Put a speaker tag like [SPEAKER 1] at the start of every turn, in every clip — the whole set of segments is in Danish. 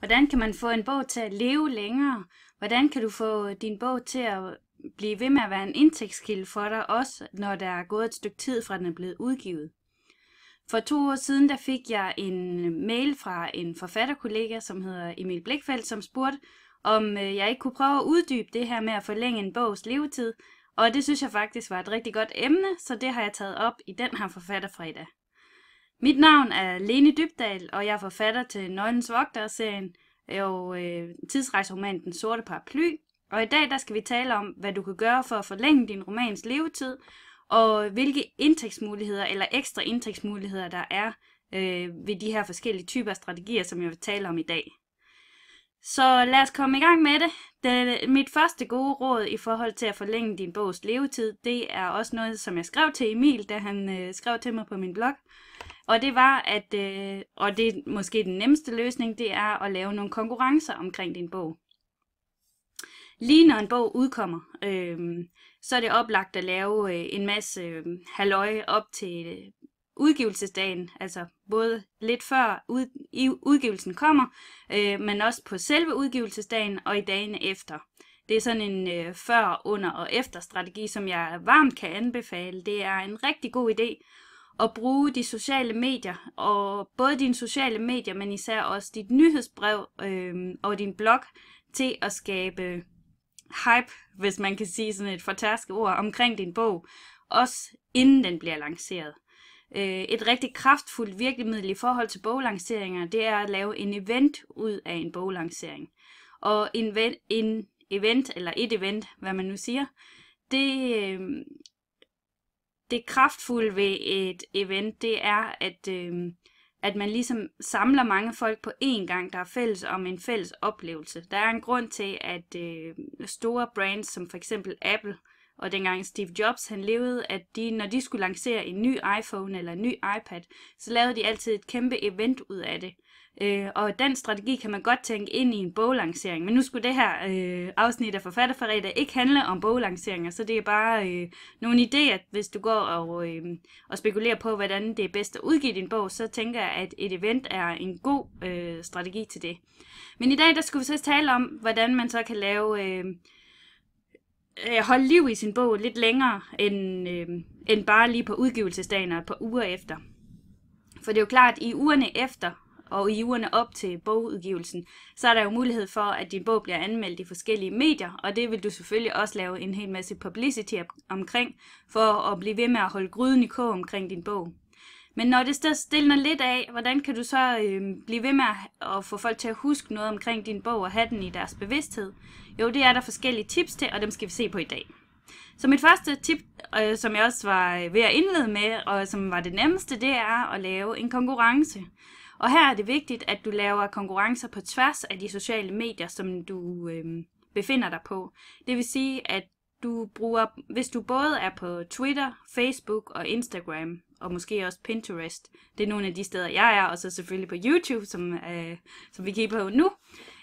[SPEAKER 1] Hvordan kan man få en bog til at leve længere? Hvordan kan du få din bog til at blive ved med at være en indtægtskilde for dig, også når der er gået et stykke tid fra den er blevet udgivet? For to år siden der fik jeg en mail fra en forfatterkollega, som hedder Emil Blikfeldt, som spurgte, om øh, jeg ikke kunne prøve at uddybe det her med at forlænge en bogs levetid, og det synes jeg faktisk var et rigtig godt emne, så det har jeg taget op i den her forfatterfredag. Mit navn er Lene Dybdal, og jeg er forfatter til Nøglens Vogter-serien og øh, tidsrejseromanen Den Sorte Paraply. Og i dag der skal vi tale om, hvad du kan gøre for at forlænge din romans levetid, og hvilke indtægtsmuligheder eller ekstra indtægtsmuligheder der er øh, ved de her forskellige typer strategier, som jeg vil tale om i dag. Så lad os komme i gang med det. det. Mit første gode råd i forhold til at forlænge din bogs levetid, det er også noget, som jeg skrev til Emil, da han øh, skrev til mig på min blog. Og det var, at, øh, og det er måske den nemmeste løsning, det er at lave nogle konkurrencer omkring din bog. Lige når en bog udkommer, øh, så er det oplagt at lave øh, en masse øh, halløj op til øh, udgivelsesdagen, altså både lidt før ud, i, udgivelsen kommer, øh, men også på selve udgivelsesdagen og i dagene efter. Det er sådan en øh, før, under og efter strategi, som jeg varmt kan anbefale. Det er en rigtig god idé, at bruge de sociale medier, og både dine sociale medier, men især også dit nyhedsbrev øh, og din blog, til at skabe hype, hvis man kan sige sådan et fortærske ord, omkring din bog, også inden den bliver lanceret. Øh, et rigtig kraftfuldt virkemiddel i forhold til boglanceringer, det er at lave en event ud af en boglancering. Og en, en event, eller et event, hvad man nu siger, det, øhm, det kraftfulde ved et event, det er, at, øh, at man ligesom samler mange folk på én gang, der er fælles om en fælles oplevelse. Der er en grund til, at øh, store brands som for eksempel Apple, og dengang Steve Jobs han levede, at de, når de skulle lancere en ny iPhone eller en ny iPad, så lavede de altid et kæmpe event ud af det. Øh, og den strategi kan man godt tænke ind i en boglancering. Men nu skulle det her øh, afsnit af Forfatterforræder ikke handle om boglanceringer, så det er bare øh, nogle idéer, hvis du går og, øh, og spekulerer på, hvordan det er bedst at udgive din bog, så tænker jeg, at et event er en god øh, strategi til det. Men i dag, der skulle vi så tale om, hvordan man så kan lave... Øh, øh, holde liv i sin bog lidt længere end, øh, end bare lige på udgivelsesdagen og et par uger efter. For det er jo klart, at i ugerne efter og i ugerne op til bogudgivelsen, så er der jo mulighed for, at din bog bliver anmeldt i forskellige medier, og det vil du selvfølgelig også lave en hel masse publicity omkring, for at blive ved med at holde gryden i kog omkring din bog. Men når det står stiller lidt af, hvordan kan du så øh, blive ved med at få folk til at huske noget omkring din bog og have den i deres bevidsthed? Jo, det er der forskellige tips til, og dem skal vi se på i dag. Så mit første tip, øh, som jeg også var øh, ved at indlede med, og som var det nemmeste, det er at lave en konkurrence. Og her er det vigtigt, at du laver konkurrencer på tværs af de sociale medier, som du øh, befinder dig på. Det vil sige, at du bruger, hvis du både er på Twitter, Facebook og Instagram, og måske også Pinterest, det er nogle af de steder, jeg er, og så selvfølgelig på YouTube, som, øh, som vi kigger på nu,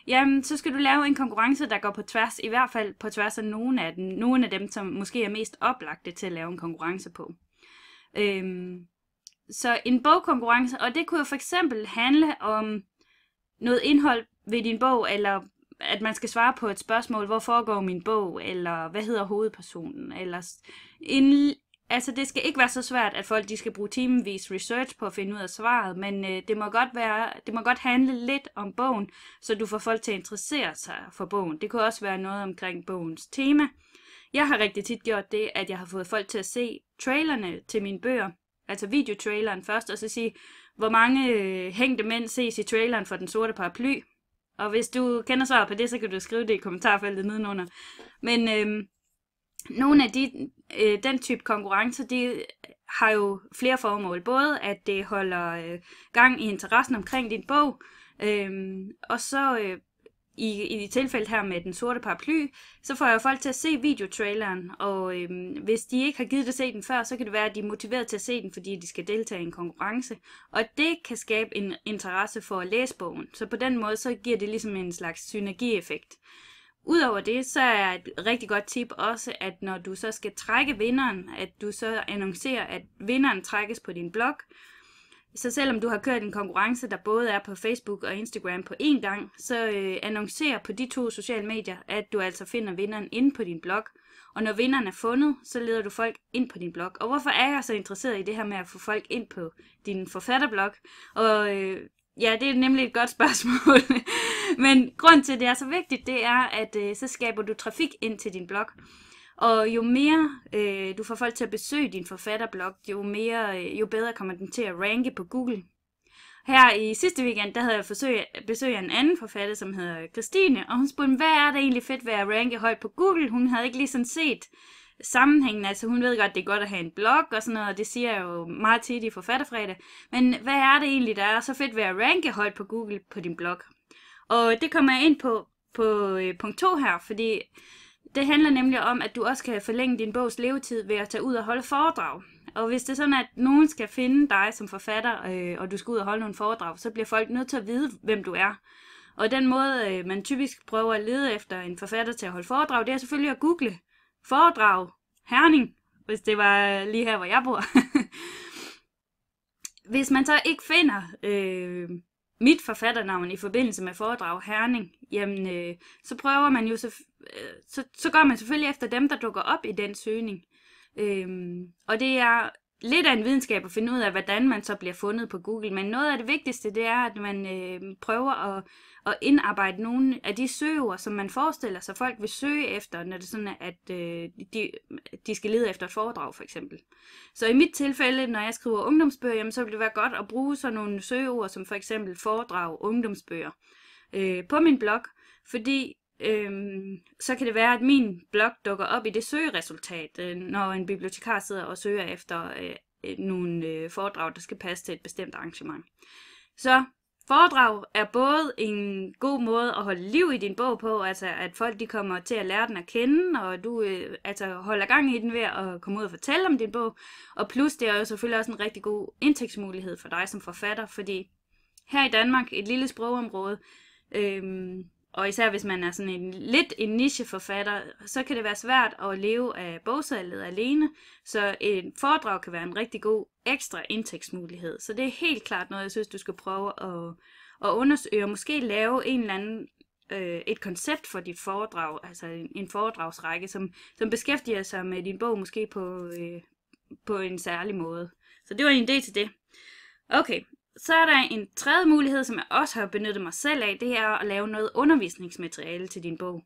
[SPEAKER 1] jamen så skal du lave en konkurrence, der går på tværs, i hvert fald på tværs af nogle af dem, nogle af dem som måske er mest oplagte til at lave en konkurrence på. Øh, så en bogkonkurrence, og det kunne jo for eksempel handle om noget indhold ved din bog, eller at man skal svare på et spørgsmål, hvor foregår min bog, eller hvad hedder hovedpersonen, eller en, altså det skal ikke være så svært, at folk de skal bruge timevis research på at finde ud af svaret, men øh, det, må godt være, det må godt handle lidt om bogen, så du får folk til at interessere sig for bogen. Det kunne også være noget omkring bogens tema. Jeg har rigtig tit gjort det, at jeg har fået folk til at se trailerne til mine bøger, altså videotraileren først, og så sige, hvor mange øh, hængte mænd ses i traileren for Den Sorte Paraply. Og hvis du kender svaret på det, så kan du skrive det i kommentarfeltet nedenunder. Men øh, nogle af de, øh, den type konkurrencer, de har jo flere formål. Både at det holder øh, gang i interessen omkring din bog, øh, og så øh, i, i tilfældet her med den sorte paraply, så får jeg folk til at se videotraileren, og øhm, hvis de ikke har givet det at se den før, så kan det være, at de er motiveret til at se den, fordi de skal deltage i en konkurrence, og det kan skabe en interesse for at læse bogen. Så på den måde, så giver det ligesom en slags synergieffekt. Udover det, så er et rigtig godt tip også, at når du så skal trække vinderen, at du så annoncerer, at vinderen trækkes på din blog, så selvom du har kørt en konkurrence, der både er på Facebook og Instagram på én gang, så øh, annoncer på de to sociale medier, at du altså finder vinderen inde på din blog. Og når vinderen er fundet, så leder du folk ind på din blog. Og hvorfor er jeg så interesseret i det her med at få folk ind på din forfatterblog? Og øh, ja, det er nemlig et godt spørgsmål. Men grund til, at det er så vigtigt, det er, at øh, så skaber du trafik ind til din blog. Og jo mere øh, du får folk til at besøge din forfatterblog, jo, mere, øh, jo bedre kommer den til at ranke på Google. Her i sidste weekend, der havde jeg forsøg, besøg af en anden forfatter, som hedder Christine, og hun spurgte, hvad er det egentlig fedt ved at ranke højt på Google? Hun havde ikke lige sådan set sammenhængen, altså hun ved godt, det er godt at have en blog og sådan noget, og det siger jeg jo meget tit i forfatterfredag, men hvad er det egentlig, der er så fedt ved at ranke højt på Google på din blog? Og det kommer jeg ind på på øh, punkt 2 her, fordi det handler nemlig om, at du også kan forlænge din bogs levetid ved at tage ud og holde foredrag. Og hvis det er sådan, at nogen skal finde dig som forfatter, øh, og du skal ud og holde nogle foredrag, så bliver folk nødt til at vide, hvem du er. Og den måde, øh, man typisk prøver at lede efter en forfatter til at holde foredrag, det er selvfølgelig at google foredrag Herning, hvis det var lige her, hvor jeg bor. hvis man så ikke finder øh, mit forfatternavn i forbindelse med foredrag Herning, jamen, øh, så prøver man jo, så, øh, så, så går man selvfølgelig efter dem, der dukker op i den søgning. Øh, og det er lidt af en videnskab at finde ud af, hvordan man så bliver fundet på Google. Men noget af det vigtigste, det er, at man øh, prøver at, at indarbejde nogle af de søger, som man forestiller sig, folk vil søge efter, når det er sådan, at øh, de, de skal lede efter et foredrag, for eksempel. Så i mit tilfælde, når jeg skriver ungdomsbøger, jamen, så vil det være godt at bruge sådan nogle søgeord, som for eksempel foredrag, ungdomsbøger, øh, på min blog, fordi øhm, så kan det være, at min blog dukker op i det søgeresultat, øh, når en bibliotekar sidder og søger efter øh, øh, nogle øh, foredrag, der skal passe til et bestemt arrangement. Så foredrag er både en god måde at holde liv i din bog på, altså at folk de kommer til at lære den at kende, og du øh, altså holder gang i den ved at komme ud og fortælle om din bog, og plus det er jo selvfølgelig også en rigtig god indtægtsmulighed for dig som forfatter, fordi her i Danmark, et lille sprogområde, øh, og især hvis man er sådan en lidt en nicheforfatter, så kan det være svært at leve af bogsalget alene, så et foredrag kan være en rigtig god ekstra indtægtsmulighed. Så det er helt klart noget, jeg synes, du skal prøve at, at undersøge, og måske lave en eller anden øh, et koncept for dit foredrag, altså en, en foredragsrække, som, som beskæftiger sig med din bog måske på, øh, på en særlig måde. Så det var en idé til det. Okay, så er der en tredje mulighed, som jeg også har benyttet mig selv af, det er at lave noget undervisningsmateriale til din bog.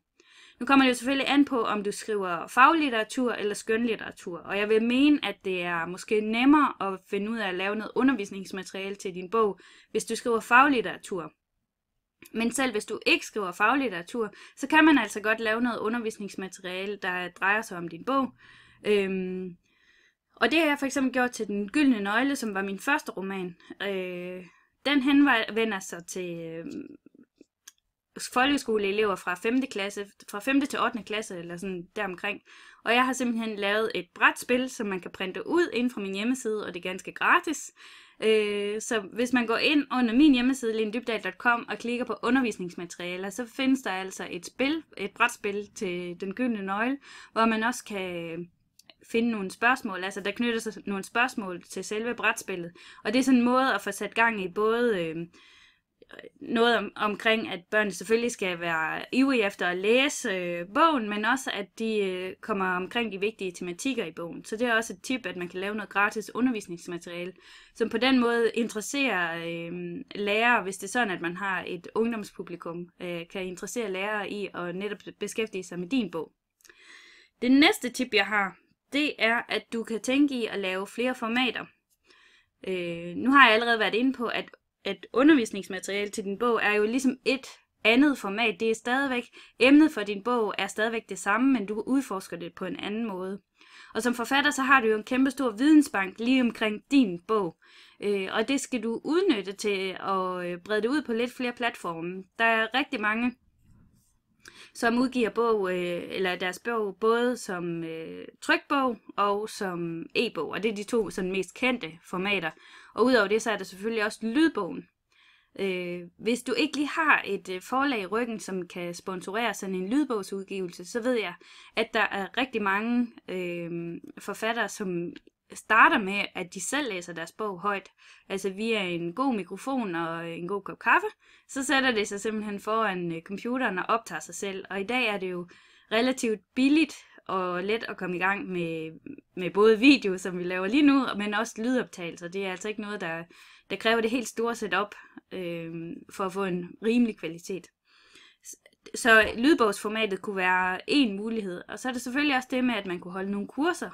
[SPEAKER 1] Nu kommer det jo selvfølgelig an på, om du skriver faglitteratur eller skønlitteratur, og jeg vil mene, at det er måske nemmere at finde ud af at lave noget undervisningsmateriale til din bog, hvis du skriver faglitteratur. Men selv hvis du ikke skriver faglitteratur, så kan man altså godt lave noget undervisningsmateriale, der drejer sig om din bog. Øhm, og det har jeg for eksempel gjort til Den Gyldne Nøgle, som var min første roman. Øh, den henvender sig til øh, folkeskoleelever fra 5. klasse, fra 5. til 8. klasse eller sådan deromkring. Og jeg har simpelthen lavet et brætspil, som man kan printe ud ind fra min hjemmeside, og det er ganske gratis. Øh, så hvis man går ind under min hjemmeside, lindybdal.com, og klikker på undervisningsmaterialer, så findes der altså et spil, et brætspil til den gyldne nøgle, hvor man også kan finde nogle spørgsmål. Altså, der knytter sig nogle spørgsmål til selve brætspillet. Og det er sådan en måde at få sat gang i både øh, noget om, omkring, at børnene selvfølgelig skal være ivrige efter at læse øh, bogen, men også at de øh, kommer omkring de vigtige tematikker i bogen. Så det er også et tip, at man kan lave noget gratis undervisningsmateriale, som på den måde interesserer øh, lærere, hvis det er sådan, at man har et ungdomspublikum, øh, kan interessere lærere i at netop beskæftige sig med din bog. Det næste tip, jeg har, det er, at du kan tænke i at lave flere formater. Øh, nu har jeg allerede været inde på, at, at undervisningsmateriale til din bog er jo ligesom et andet format. Det er stadigvæk, emnet for din bog er stadigvæk det samme, men du udforsker det på en anden måde. Og som forfatter, så har du jo en kæmpe stor vidensbank lige omkring din bog. Øh, og det skal du udnytte til at øh, brede det ud på lidt flere platforme. Der er rigtig mange som udgiver bog, øh, eller deres bog både som øh, trykbog og som e-bog, og det er de to sådan, mest kendte formater. Og udover det, så er der selvfølgelig også lydbogen. Øh, hvis du ikke lige har et øh, forlag i ryggen, som kan sponsorere sådan en lydbogsudgivelse, så ved jeg, at der er rigtig mange øh, forfattere, som starter med, at de selv læser deres bog højt. Altså via en god mikrofon og en god kop kaffe, så sætter det sig simpelthen foran øh, computeren og optager sig selv. Og i dag er det jo relativt billigt og let at komme i gang med, med både video, som vi laver lige nu, men også lydoptagelser. Det er altså ikke noget, der, der kræver det helt store setup øh, for at få en rimelig kvalitet. Så lydbogsformatet kunne være en mulighed. Og så er det selvfølgelig også det med, at man kunne holde nogle kurser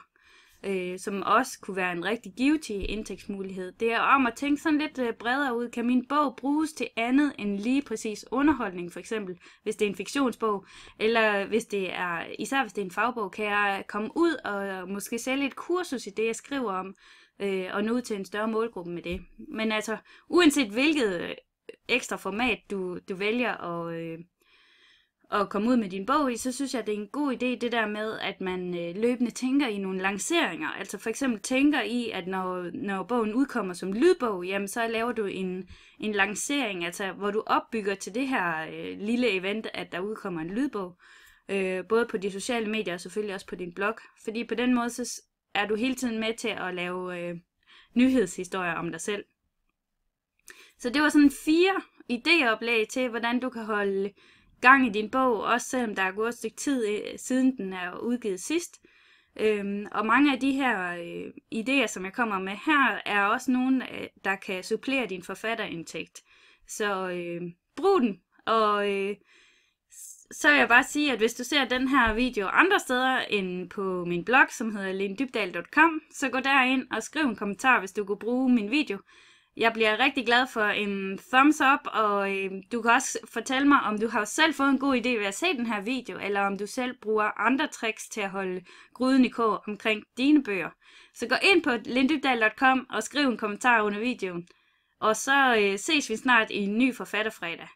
[SPEAKER 1] øh, som også kunne være en rigtig givtig indtægtsmulighed. Det er om at tænke sådan lidt øh, bredere ud. Kan min bog bruges til andet end lige præcis underholdning, for eksempel, hvis det er en fiktionsbog, eller hvis det er, især hvis det er en fagbog, kan jeg komme ud og måske sælge et kursus i det, jeg skriver om, øh, og nå ud til en større målgruppe med det. Men altså, uanset hvilket øh, ekstra format, du, du vælger at, øh, at komme ud med din bog i, så synes jeg, det er en god idé, det der med, at man øh, løbende tænker i nogle lanceringer. Altså for eksempel tænker i, at når, når bogen udkommer som lydbog, jamen så laver du en, en lancering, altså hvor du opbygger til det her øh, lille event, at der udkommer en lydbog. Øh, både på de sociale medier og selvfølgelig også på din blog. Fordi på den måde, så er du hele tiden med til at lave øh, nyhedshistorier om dig selv. Så det var sådan fire idéoplæg til, hvordan du kan holde gang i din bog, også selvom der er gået et stykke tid øh, siden den er udgivet sidst. Øhm, og mange af de her øh, idéer, som jeg kommer med her, er også nogle, øh, der kan supplere din forfatterindtægt. Så øh, brug den, og øh, så vil jeg bare sige, at hvis du ser den her video andre steder end på min blog, som hedder lindybdal.com, så gå derind og skriv en kommentar, hvis du kunne bruge min video. Jeg bliver rigtig glad for en thumbs up, og øh, du kan også fortælle mig, om du har selv fået en god idé ved at se den her video, eller om du selv bruger andre tricks til at holde gryden i kog omkring dine bøger. Så gå ind på lindybdal.com og skriv en kommentar under videoen. Og så øh, ses vi snart i en ny forfatterfredag.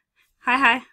[SPEAKER 1] Hej hej!